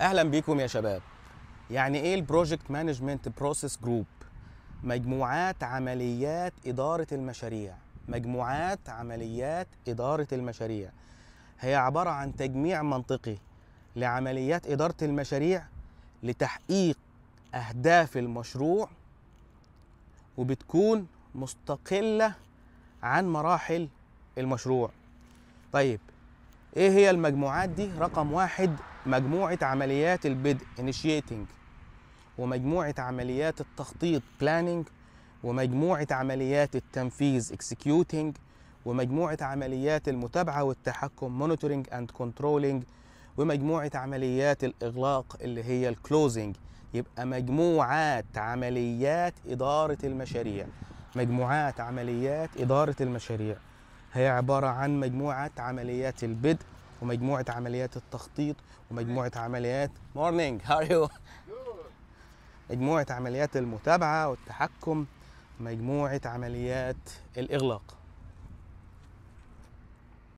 اهلا بيكم يا شباب يعني ايه البروجكت مانجمنت بروسيس جروب مجموعات عمليات اداره المشاريع مجموعات عمليات اداره المشاريع هي عباره عن تجميع منطقي لعمليات اداره المشاريع لتحقيق اهداف المشروع وبتكون مستقله عن مراحل المشروع طيب ايه هي المجموعات دي رقم واحد مجموعة عمليات البدء initiating ومجموعة عمليات التخطيط planning ومجموعة عمليات التنفيذ executing ومجموعة عمليات المتابعة والتحكم monitoring and controlling ومجموعة عمليات الإغلاق اللي هي الكلوزنج يبقى مجموعات عمليات إدارة المشاريع مجموعات عمليات إدارة المشاريع هي عبارة عن مجموعة عمليات البدء ومجموعه عمليات التخطيط ومجموعه عمليات مورنينج هاو يو مجموعه عمليات المتابعه والتحكم مجموعه عمليات الاغلاق